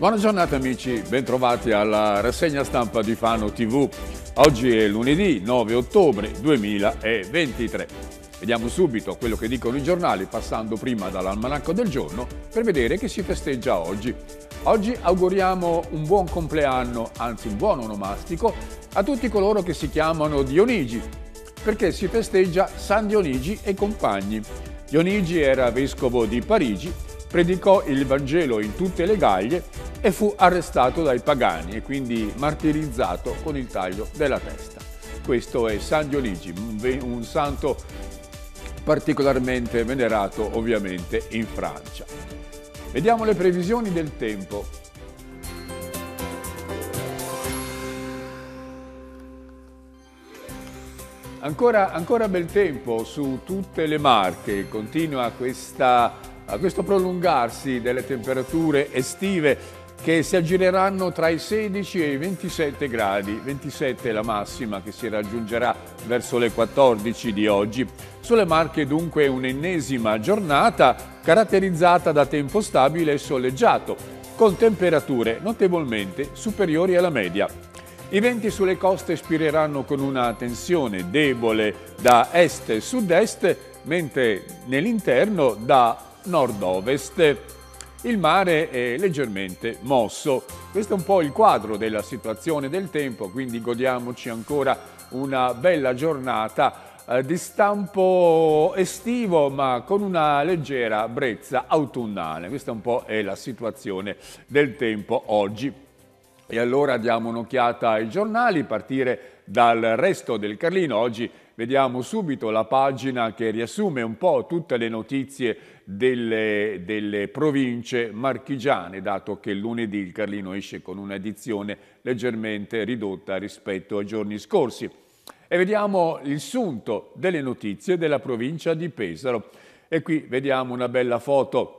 Buona giornata amici, bentrovati alla rassegna stampa di Fano TV. Oggi è lunedì 9 ottobre 2023. Vediamo subito quello che dicono i giornali passando prima dall'almanacco del giorno per vedere che si festeggia oggi. Oggi auguriamo un buon compleanno, anzi un buon onomastico, a tutti coloro che si chiamano Dionigi, perché si festeggia San Dionigi e compagni. Dionigi era vescovo di Parigi, predicò il Vangelo in tutte le Gaglie e fu arrestato dai pagani e quindi martirizzato con il taglio della testa. Questo è San Dionigi, un santo particolarmente venerato ovviamente in Francia. Vediamo le previsioni del tempo. Ancora, ancora bel tempo su tutte le marche, continua questa questo prolungarsi delle temperature estive che si aggireranno tra i 16 e i 27 gradi, 27 è la massima che si raggiungerà verso le 14 di oggi. Sulle Marche dunque un'ennesima giornata caratterizzata da tempo stabile e soleggiato, con temperature notevolmente superiori alla media. I venti sulle coste spireranno con una tensione debole da est sud-est, mentre nell'interno da nord-ovest il mare è leggermente mosso. Questo è un po' il quadro della situazione del tempo, quindi godiamoci ancora una bella giornata eh, di stampo estivo ma con una leggera brezza autunnale. Questa un po' è la situazione del tempo oggi. E allora diamo un'occhiata ai giornali, partire dal resto del Carlino. Oggi vediamo subito la pagina che riassume un po' tutte le notizie delle, delle, province marchigiane, dato che lunedì il Carlino esce con un'edizione leggermente ridotta rispetto ai giorni scorsi. E vediamo il sunto delle notizie della provincia di Pesaro. E qui vediamo una bella foto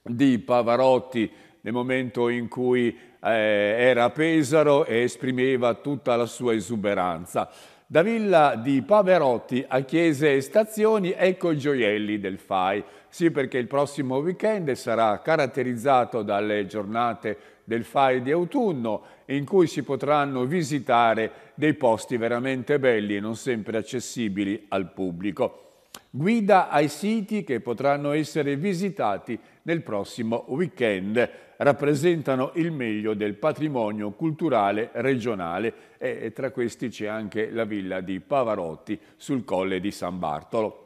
di Pavarotti nel momento in cui eh, era a Pesaro e esprimeva tutta la sua esuberanza. Da Villa di Paverotti a Chiese e Stazioni ecco i gioielli del FAI. Sì, perché il prossimo weekend sarà caratterizzato dalle giornate del FAI di autunno in cui si potranno visitare dei posti veramente belli e non sempre accessibili al pubblico. Guida ai siti che potranno essere visitati nel prossimo weekend rappresentano il meglio del patrimonio culturale regionale e tra questi c'è anche la villa di Pavarotti sul colle di San Bartolo.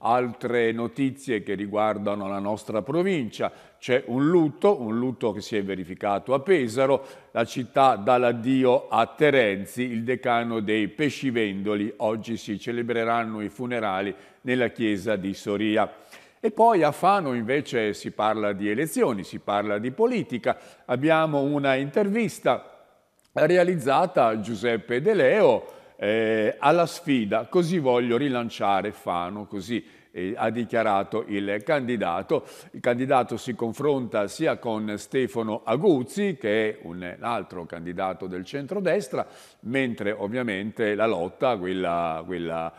Altre notizie che riguardano la nostra provincia, c'è un lutto, un lutto che si è verificato a Pesaro, la città dà l'addio a Terenzi, il decano dei pescivendoli, oggi si celebreranno i funerali nella chiesa di Soria. E poi a Fano invece si parla di elezioni, si parla di politica. Abbiamo una intervista realizzata a Giuseppe De Leo eh, alla sfida Così voglio rilanciare Fano, così ha dichiarato il candidato. Il candidato si confronta sia con Stefano Aguzzi, che è un altro candidato del centrodestra, mentre ovviamente la lotta, quella, quella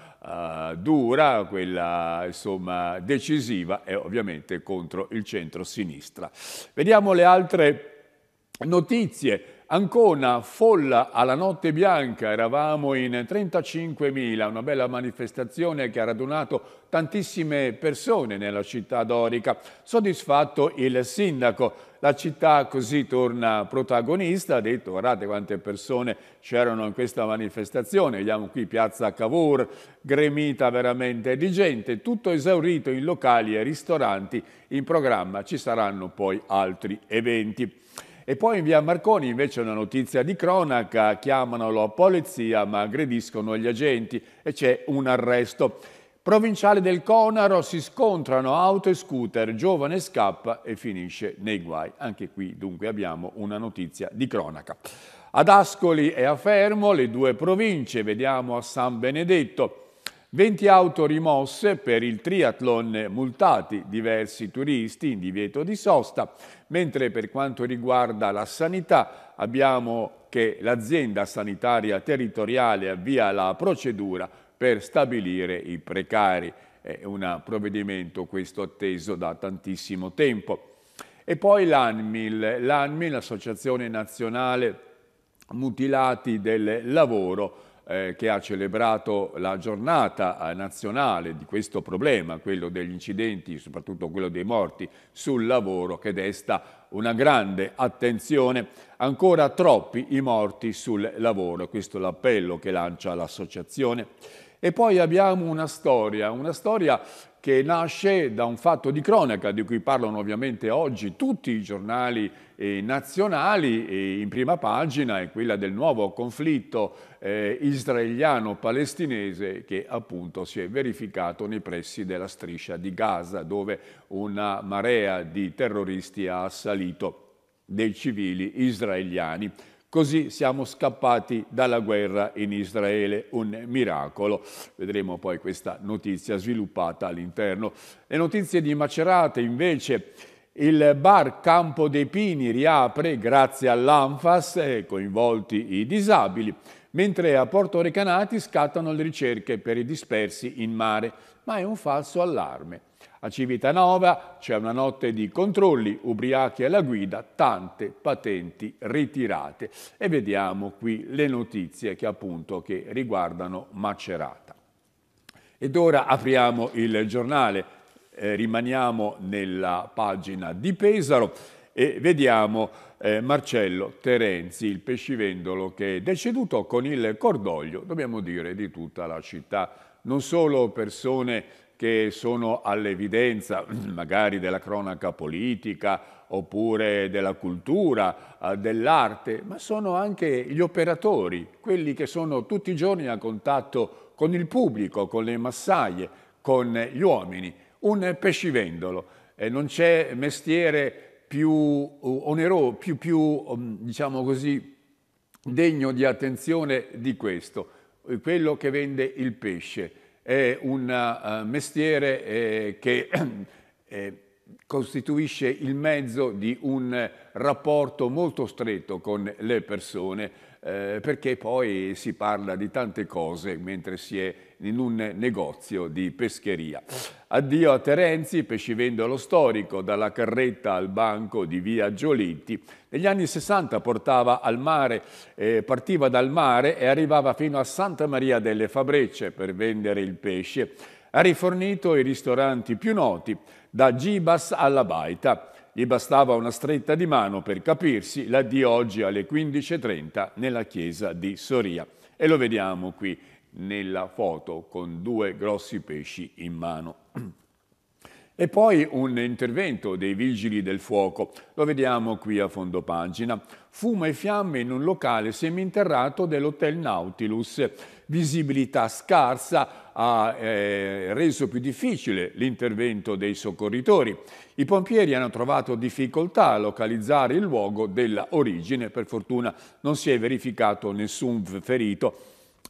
uh, dura, quella insomma, decisiva, è ovviamente contro il centro-sinistra. Vediamo le altre notizie. Ancona, folla alla notte bianca, eravamo in 35.000, una bella manifestazione che ha radunato tantissime persone nella città dorica. Soddisfatto il sindaco, la città così torna protagonista, ha detto guardate quante persone c'erano in questa manifestazione, vediamo qui piazza Cavour, gremita veramente di gente, tutto esaurito in locali e ristoranti, in programma ci saranno poi altri eventi. E poi in via Marconi invece una notizia di cronaca, chiamano la polizia ma aggrediscono gli agenti e c'è un arresto. Provinciale del Conaro si scontrano auto e scooter, giovane scappa e finisce nei guai. Anche qui dunque abbiamo una notizia di cronaca. Ad Ascoli e a Fermo le due province, vediamo a San Benedetto. 20 auto rimosse per il triathlon, multati diversi turisti in divieto di sosta, mentre per quanto riguarda la sanità abbiamo che l'azienda sanitaria territoriale avvia la procedura per stabilire i precari. È un provvedimento questo atteso da tantissimo tempo. E poi l'ANMIL, l'ANMIL, l'Associazione Nazionale Mutilati del Lavoro, eh, che ha celebrato la giornata eh, nazionale di questo problema, quello degli incidenti, soprattutto quello dei morti sul lavoro, che desta una grande attenzione. Ancora troppi i morti sul lavoro, questo è l'appello che lancia l'associazione. E poi abbiamo una storia, una storia che nasce da un fatto di cronaca di cui parlano ovviamente oggi tutti i giornali eh, nazionali e in prima pagina è quella del nuovo conflitto eh, israeliano-palestinese che appunto si è verificato nei pressi della striscia di Gaza dove una marea di terroristi ha assalito dei civili israeliani. Così siamo scappati dalla guerra in Israele, un miracolo. Vedremo poi questa notizia sviluppata all'interno. Le notizie di Macerata invece, il bar Campo dei Pini riapre grazie all'Anfas e coinvolti i disabili, mentre a Porto Recanati scattano le ricerche per i dispersi in mare, ma è un falso allarme. A Civitanova c'è una notte di controlli, ubriachi alla guida, tante patenti ritirate. E vediamo qui le notizie che appunto che riguardano Macerata. Ed ora apriamo il giornale, eh, rimaniamo nella pagina di Pesaro e vediamo eh, Marcello Terenzi, il pescivendolo che è deceduto con il cordoglio, dobbiamo dire, di tutta la città. Non solo persone che sono all'evidenza magari della cronaca politica oppure della cultura, eh, dell'arte, ma sono anche gli operatori, quelli che sono tutti i giorni a contatto con il pubblico, con le massaie, con gli uomini, un pescivendolo. non c'è mestiere più oneroso, più, più mm, diciamo così, degno di attenzione di questo, quello che vende il pesce è un eh, mestiere eh, che eh, costituisce il mezzo di un rapporto molto stretto con le persone, perché poi si parla di tante cose mentre si è in un negozio di pescheria. Addio a Terenzi, pescivendolo storico, dalla carretta al banco di via Giolitti. Negli anni 60 portava al mare, eh, partiva dal mare e arrivava fino a Santa Maria delle Fabrecce per vendere il pesce. Ha rifornito i ristoranti più noti, da Gibas alla Baita. Gli bastava una stretta di mano per capirsi la di oggi alle 15.30 nella chiesa di Soria. E lo vediamo qui nella foto con due grossi pesci in mano. E poi un intervento dei vigili del fuoco, lo vediamo qui a fondo pagina. Fumo e fiamme in un locale seminterrato dell'Hotel Nautilus. Visibilità scarsa ha eh, reso più difficile l'intervento dei soccorritori. I pompieri hanno trovato difficoltà a localizzare il luogo dell'origine, Per fortuna non si è verificato nessun ferito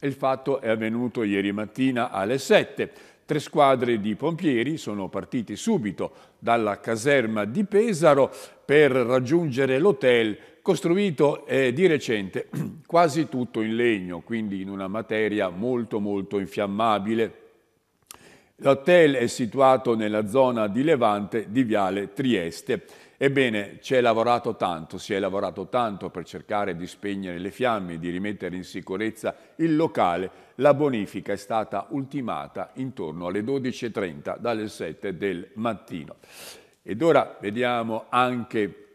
il fatto è avvenuto ieri mattina alle 7. Tre squadre di pompieri sono partiti subito dalla caserma di Pesaro per raggiungere l'hotel costruito eh, di recente quasi tutto in legno, quindi in una materia molto molto infiammabile. L'hotel è situato nella zona di Levante di Viale Trieste Ebbene, ci è lavorato tanto, si è lavorato tanto per cercare di spegnere le fiamme, di rimettere in sicurezza il locale. La bonifica è stata ultimata intorno alle 12.30 dalle 7 del mattino. Ed ora vediamo anche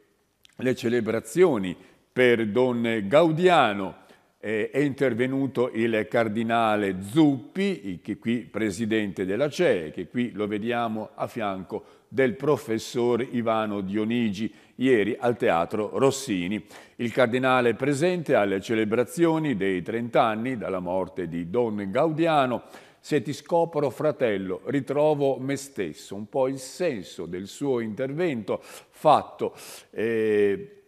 le celebrazioni per Don Gaudiano. è intervenuto il cardinale Zuppi, che qui presidente della CEE, che qui lo vediamo a fianco del professor Ivano Dionigi ieri al Teatro Rossini. Il cardinale presente alle celebrazioni dei 30 anni dalla morte di Don Gaudiano se ti scopro fratello, ritrovo me stesso, un po' il senso del suo intervento fatto eh,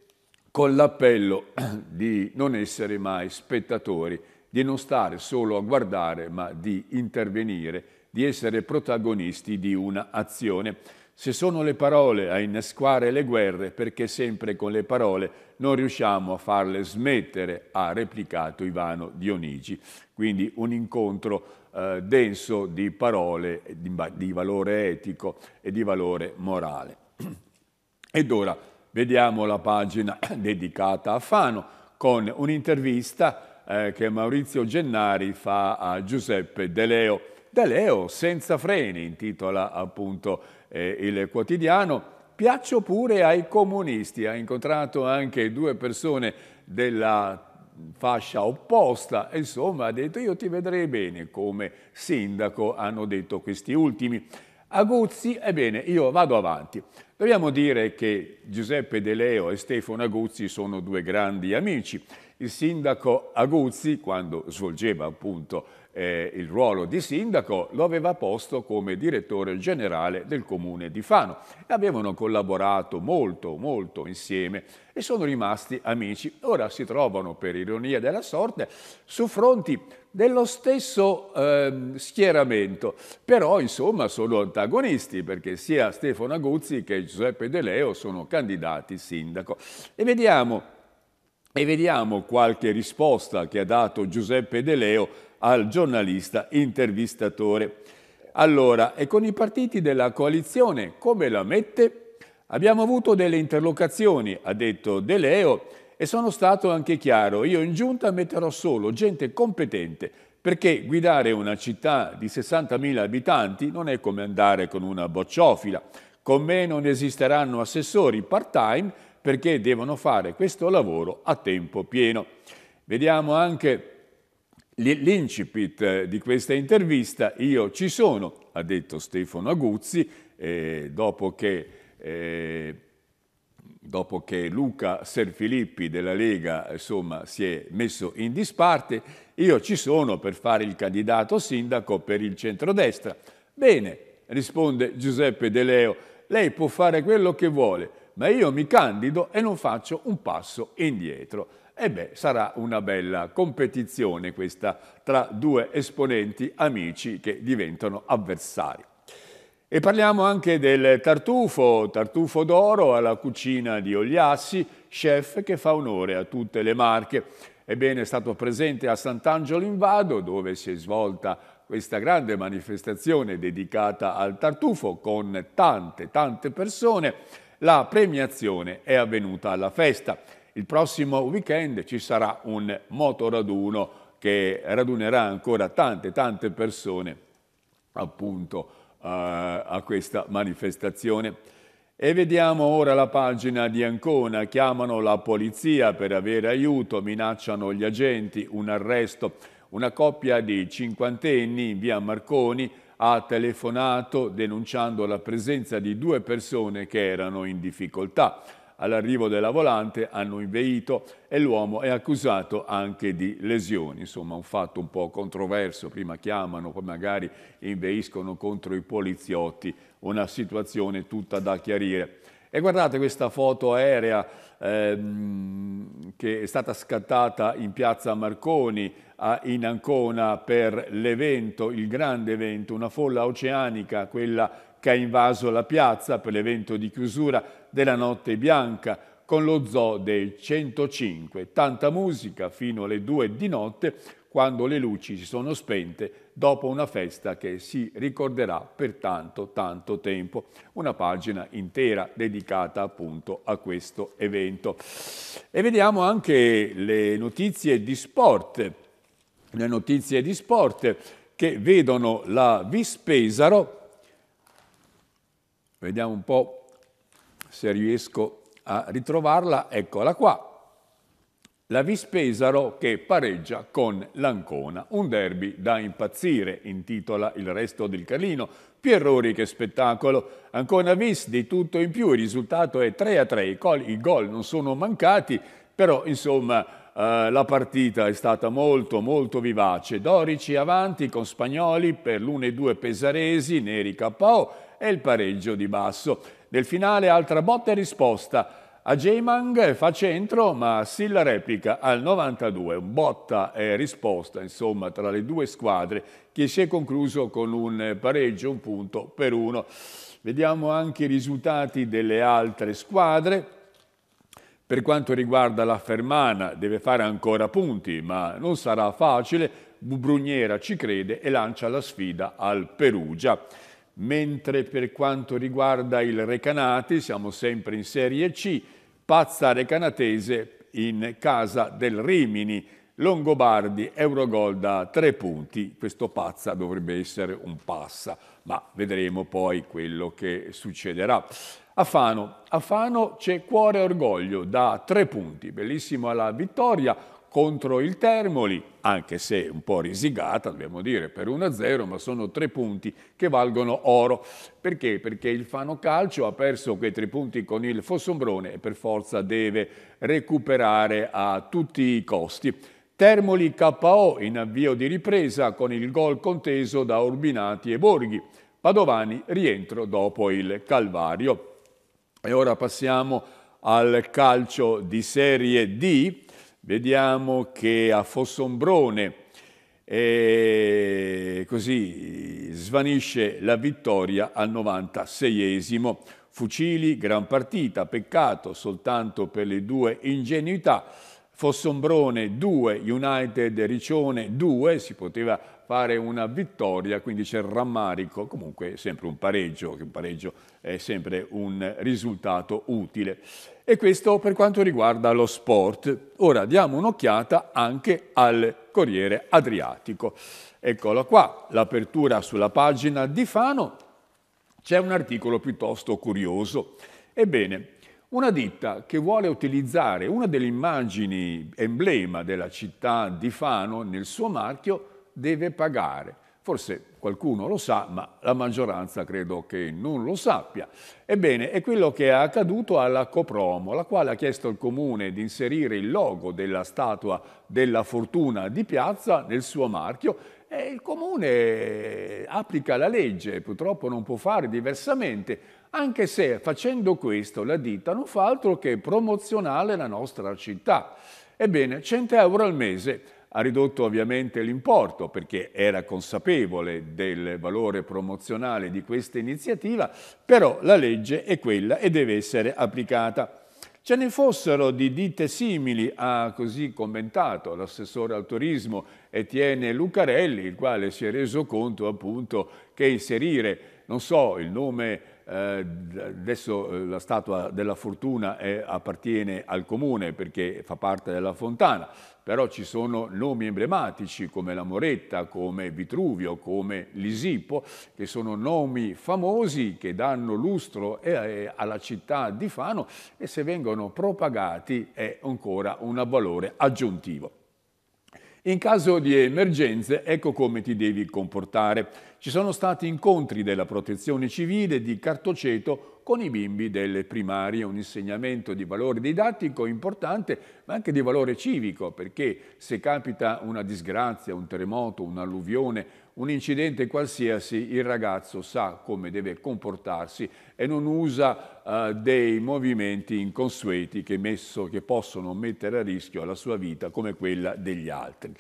con l'appello di non essere mai spettatori, di non stare solo a guardare, ma di intervenire, di essere protagonisti di una azione. Se sono le parole a innescare le guerre, perché sempre con le parole non riusciamo a farle smettere, ha replicato Ivano Dionigi. Quindi un incontro eh, denso di parole di, di valore etico e di valore morale. Ed ora vediamo la pagina dedicata a Fano con un'intervista eh, che Maurizio Gennari fa a Giuseppe De Leo Teleo senza freni, intitola appunto eh, il quotidiano. Piaccio pure ai comunisti, ha incontrato anche due persone della fascia opposta, insomma ha detto io ti vedrei bene come sindaco, hanno detto questi ultimi. Aguzzi, ebbene, io vado avanti. Dobbiamo dire che Giuseppe De Leo e Stefano Aguzzi sono due grandi amici. Il sindaco Aguzzi, quando svolgeva appunto eh, il ruolo di sindaco, lo aveva posto come direttore generale del comune di Fano. E Avevano collaborato molto, molto insieme e sono rimasti amici. Ora si trovano, per ironia della sorte, su fronti dello stesso eh, schieramento, però insomma sono antagonisti perché sia Stefano Aguzzi che Giuseppe De Leo sono candidati sindaco. E vediamo e vediamo qualche risposta che ha dato Giuseppe De Leo al giornalista intervistatore. Allora, e con i partiti della coalizione come la mette? Abbiamo avuto delle interlocazioni, ha detto De Leo, e sono stato anche chiaro, io in giunta metterò solo gente competente, perché guidare una città di 60.000 abitanti non è come andare con una bocciofila. Con me non esisteranno assessori part-time perché devono fare questo lavoro a tempo pieno. Vediamo anche l'incipit eh, di questa intervista. Io ci sono, ha detto Stefano Aguzzi, eh, dopo che... Eh, dopo che Luca Serfilippi della Lega insomma, si è messo in disparte, io ci sono per fare il candidato sindaco per il centrodestra. Bene, risponde Giuseppe De Leo, lei può fare quello che vuole, ma io mi candido e non faccio un passo indietro. E beh, sarà una bella competizione questa tra due esponenti amici che diventano avversari. E parliamo anche del tartufo, tartufo d'oro alla cucina di Ogliassi, chef che fa onore a tutte le marche. Ebbene, è stato presente a Sant'Angelo in Vado, dove si è svolta questa grande manifestazione dedicata al tartufo con tante, tante persone la premiazione è avvenuta alla festa. Il prossimo weekend ci sarà un motoraduno che radunerà ancora tante tante persone appunto a, a questa manifestazione. E vediamo ora la pagina di Ancona, chiamano la polizia per avere aiuto, minacciano gli agenti, un arresto. Una coppia di cinquantenni in via Marconi ha telefonato denunciando la presenza di due persone che erano in difficoltà. All'arrivo della volante hanno inveito e l'uomo è accusato anche di lesioni. Insomma, un fatto un po' controverso. Prima chiamano, poi magari inveiscono contro i poliziotti. Una situazione tutta da chiarire. E guardate questa foto aerea ehm, che è stata scattata in piazza Marconi a, in Ancona per l'evento, il grande evento, una folla oceanica, quella che ha invaso la piazza per l'evento di chiusura della Notte Bianca con lo zoo dei 105. Tanta musica fino alle 2 di notte quando le luci si sono spente dopo una festa che si ricorderà per tanto, tanto tempo. Una pagina intera dedicata appunto a questo evento. E vediamo anche le notizie di sport. Le notizie di sport che vedono la Vispesaro. Vediamo un po' se riesco a ritrovarla. Eccola qua. La Vispesaro che pareggia con l'Ancona. Un derby da impazzire, intitola il resto del Carlino. errori che spettacolo. Ancona Vis di tutto in più, il risultato è 3-3. I gol non sono mancati, però insomma... Uh, la partita è stata molto molto vivace. Dorici avanti con Spagnoli per l'1-2 Pesaresi, Neri KO e il pareggio di Basso. Nel finale altra botta e risposta a Ajeimang fa centro ma Silla replica al 92, botta e risposta insomma tra le due squadre che si è concluso con un pareggio, un punto per uno. Vediamo anche i risultati delle altre squadre. Per quanto riguarda la Fermana deve fare ancora punti ma non sarà facile, Bruniera ci crede e lancia la sfida al Perugia mentre per quanto riguarda il Recanati siamo sempre in Serie C, Pazzare Canatese in casa del Rimini, Longobardi, Eurogol da tre punti, questo pazza dovrebbe essere un passa, ma vedremo poi quello che succederà. A Fano, Fano c'è cuore e orgoglio da tre punti, bellissima la vittoria, contro il Termoli, anche se un po' risigata, dobbiamo dire, per 1-0, ma sono tre punti che valgono oro. Perché? Perché il Fano Calcio ha perso quei tre punti con il Fossombrone e per forza deve recuperare a tutti i costi. Termoli KO in avvio di ripresa con il gol conteso da Urbinati e Borghi. Padovani rientro dopo il Calvario. E ora passiamo al calcio di Serie D Vediamo che a Fossombrone eh, così svanisce la vittoria al 96esimo. Fucili, gran partita, peccato soltanto per le due ingenuità Fossombrone 2, United Riccione 2, si poteva fare una vittoria, quindi c'è il rammarico, comunque sempre un pareggio, che un pareggio è sempre un risultato utile. E questo per quanto riguarda lo sport. Ora diamo un'occhiata anche al Corriere Adriatico. Eccolo qua, l'apertura sulla pagina di Fano, c'è un articolo piuttosto curioso. Ebbene, una ditta che vuole utilizzare una delle immagini emblema della città di Fano nel suo marchio deve pagare. Forse qualcuno lo sa, ma la maggioranza credo che non lo sappia. Ebbene, è quello che è accaduto alla Copromo, la quale ha chiesto al comune di inserire il logo della statua della fortuna di piazza nel suo marchio e il comune applica la legge, purtroppo non può fare diversamente, anche se facendo questo la ditta non fa altro che promozionare la nostra città. Ebbene, 100 euro al mese ha ridotto ovviamente l'importo perché era consapevole del valore promozionale di questa iniziativa, però la legge è quella e deve essere applicata. Ce ne fossero di ditte simili, ha così commentato l'assessore al turismo Etienne Lucarelli, il quale si è reso conto appunto che inserire, non so, il nome eh, adesso eh, la statua della fortuna è, appartiene al comune perché fa parte della fontana, però ci sono nomi emblematici come la Moretta, come Vitruvio, come Lisipo, che sono nomi famosi che danno lustro eh, eh alla città di Fano e se vengono propagati è ancora un valore aggiuntivo. In caso di emergenze, ecco come ti devi comportare. Ci sono stati incontri della protezione civile di Cartoceto con i bimbi delle primarie, un insegnamento di valore didattico importante, ma anche di valore civico, perché se capita una disgrazia, un terremoto, un'alluvione, un incidente qualsiasi il ragazzo sa come deve comportarsi e non usa eh, dei movimenti inconsueti che, messo, che possono mettere a rischio la sua vita come quella degli altri.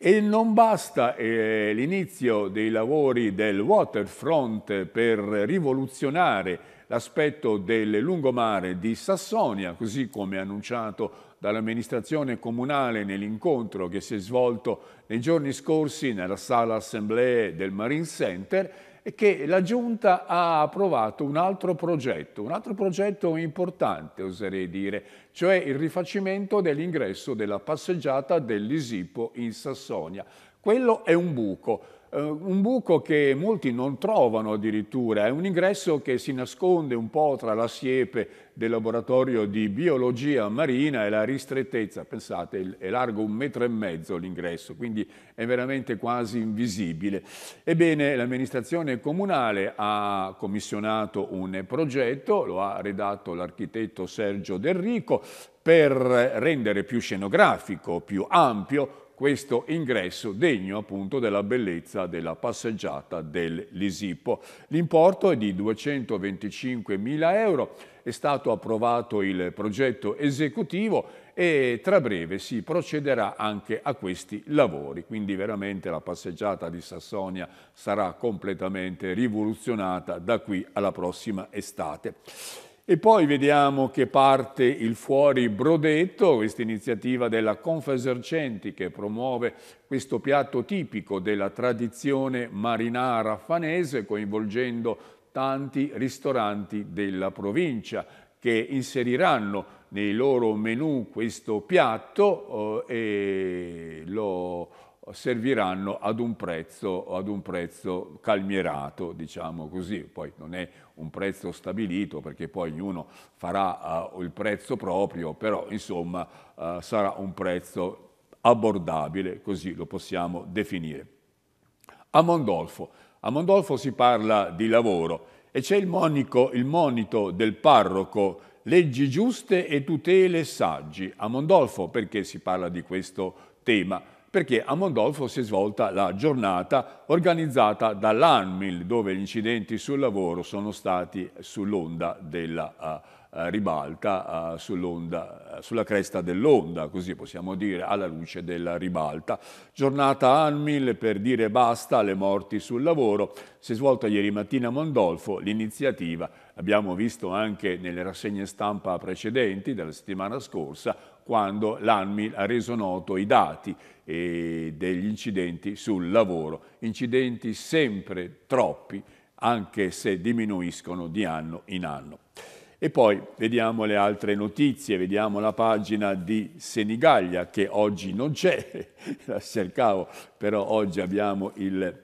E non basta eh, l'inizio dei lavori del waterfront per rivoluzionare l'aspetto del lungomare di Sassonia, così come annunciato dall'amministrazione comunale nell'incontro che si è svolto nei giorni scorsi nella sala assemblee del Marine Center, è che la Giunta ha approvato un altro progetto, un altro progetto importante oserei dire, cioè il rifacimento dell'ingresso della passeggiata dell'Isipo in Sassonia. Quello è un buco, eh, un buco che molti non trovano addirittura, è un ingresso che si nasconde un po' tra la siepe del laboratorio di biologia marina e la ristrettezza, pensate, è largo un metro e mezzo l'ingresso, quindi è veramente quasi invisibile. Ebbene, l'amministrazione comunale ha commissionato un progetto, lo ha redatto l'architetto Sergio Del Rico, per rendere più scenografico, più ampio questo ingresso degno appunto della bellezza della passeggiata del Lisipo. L'importo è di 225.000 euro, è stato approvato il progetto esecutivo e tra breve si procederà anche a questi lavori, quindi veramente la passeggiata di Sassonia sarà completamente rivoluzionata da qui alla prossima estate. E poi vediamo che parte il fuori brodetto, questa iniziativa della Confesercenti che promuove questo piatto tipico della tradizione marinara fanese coinvolgendo tanti ristoranti della provincia che inseriranno nei loro menu questo piatto eh, e lo serviranno ad un, prezzo, ad un prezzo, calmierato, diciamo così. Poi non è un prezzo stabilito perché poi ognuno farà uh, il prezzo proprio, però insomma uh, sarà un prezzo abbordabile, così lo possiamo definire. A Mondolfo. A Mondolfo si parla di lavoro e c'è il, monico, il monito del parroco leggi giuste e tutele saggi. A Mondolfo perché si parla di questo tema? perché a Mondolfo si è svolta la giornata organizzata dall'ANMIL, dove gli incidenti sul lavoro sono stati sull'onda della uh, eh, ribalta eh, eh, sulla cresta dell'onda, così possiamo dire, alla luce della ribalta. Giornata ANMIL per dire basta alle morti sul lavoro, si è svolta ieri mattina a Mondolfo l'iniziativa, abbiamo visto anche nelle rassegne stampa precedenti della settimana scorsa, quando l'ANMIL ha reso noto i dati degli incidenti sul lavoro, incidenti sempre troppi, anche se diminuiscono di anno in anno. E poi vediamo le altre notizie, vediamo la pagina di Senigallia che oggi non c'è, la cercavo, però oggi abbiamo il,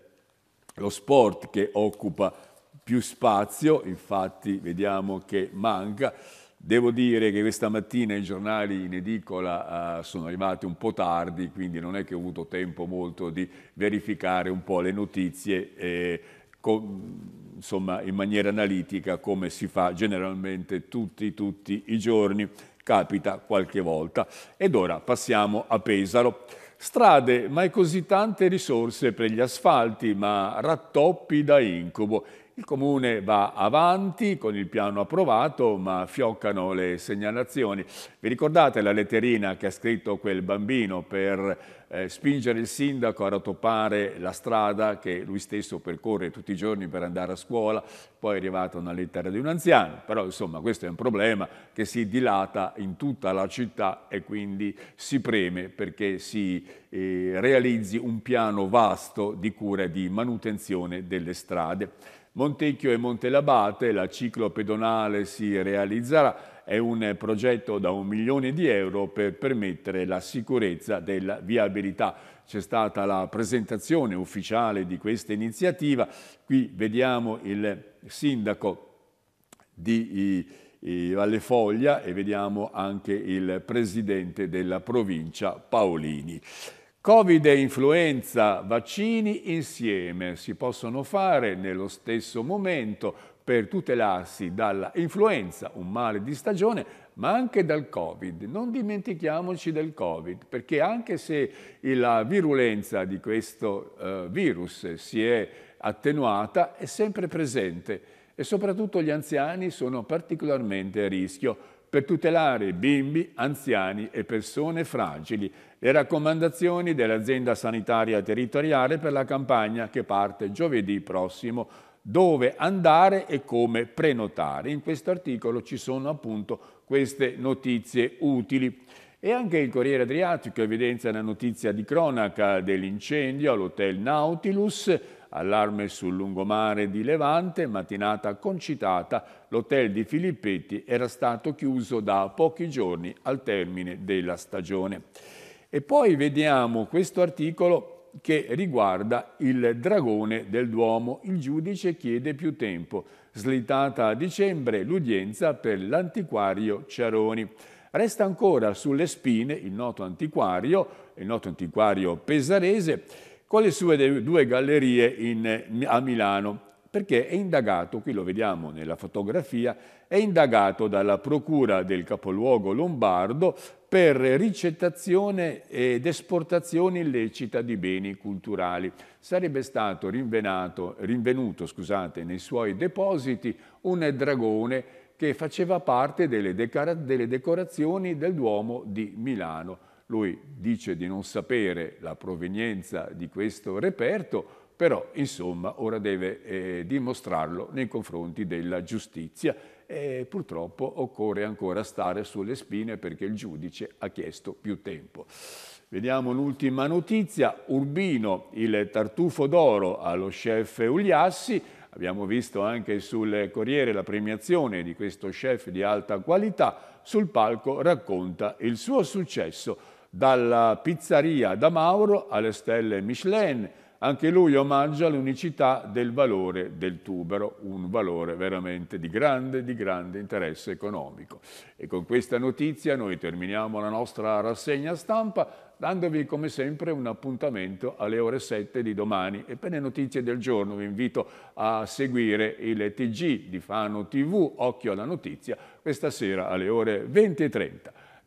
lo sport che occupa più spazio, infatti vediamo che manca. Devo dire che questa mattina i giornali in edicola eh, sono arrivati un po' tardi, quindi non è che ho avuto tempo molto di verificare un po' le notizie. Eh, con, insomma, in maniera analitica come si fa generalmente tutti, tutti i giorni, capita qualche volta. Ed ora passiamo a Pesaro. Strade, mai così tante risorse per gli asfalti, ma rattoppi da incubo. Il comune va avanti con il piano approvato, ma fioccano le segnalazioni. Vi ricordate la letterina che ha scritto quel bambino per eh, spingere il sindaco a ratopare la strada che lui stesso percorre tutti i giorni per andare a scuola? Poi è arrivata una lettera di un anziano, però insomma questo è un problema che si dilata in tutta la città e quindi si preme perché si eh, realizzi un piano vasto di cura e di manutenzione delle strade. Montecchio e Montelabate, la ciclo pedonale si realizzerà, è un progetto da un milione di euro per permettere la sicurezza della viabilità. C'è stata la presentazione ufficiale di questa iniziativa, qui vediamo il sindaco di Valle Foglia e vediamo anche il presidente della provincia Paolini. Covid e influenza, vaccini insieme si possono fare nello stesso momento per tutelarsi dalla influenza, un male di stagione, ma anche dal Covid. Non dimentichiamoci del Covid, perché anche se la virulenza di questo eh, virus si è attenuata, è sempre presente e soprattutto gli anziani sono particolarmente a rischio per tutelare bimbi, anziani e persone fragili, le raccomandazioni dell'azienda sanitaria territoriale per la campagna che parte giovedì prossimo dove andare e come prenotare. In questo articolo ci sono appunto queste notizie utili. E anche il Corriere Adriatico evidenzia la notizia di cronaca dell'incendio all'hotel Nautilus, Allarme sul lungomare di Levante, mattinata concitata, l'hotel di Filippetti era stato chiuso da pochi giorni al termine della stagione. E poi vediamo questo articolo che riguarda il dragone del Duomo. Il giudice chiede più tempo. Slittata a dicembre l'udienza per l'antiquario Ciaroni. Resta ancora sulle spine il noto antiquario, il noto antiquario pesarese, con le sue due gallerie in, eh, a Milano, perché è indagato, qui lo vediamo nella fotografia, è indagato dalla procura del capoluogo lombardo per ricettazione ed esportazione illecita di beni culturali. Sarebbe stato rinvenuto scusate, nei suoi depositi un dragone che faceva parte delle, delle decorazioni del Duomo di Milano. Lui dice di non sapere la provenienza di questo reperto, però insomma ora deve eh, dimostrarlo nei confronti della giustizia e purtroppo occorre ancora stare sulle spine perché il giudice ha chiesto più tempo. Vediamo un'ultima notizia, Urbino, il tartufo d'oro allo chef Uliassi, abbiamo visto anche sul Corriere la premiazione di questo chef di alta qualità, sul palco racconta il suo successo dalla pizzeria da Mauro alle stelle Michelin. Anche lui omaggia l'unicità del valore del tubero, un valore veramente di grande, di grande interesse economico. E con questa notizia noi terminiamo la nostra rassegna stampa dandovi come sempre un appuntamento alle ore 7 di domani e per le notizie del giorno vi invito a seguire il TG di Fano TV, occhio alla notizia, questa sera alle ore 20.30.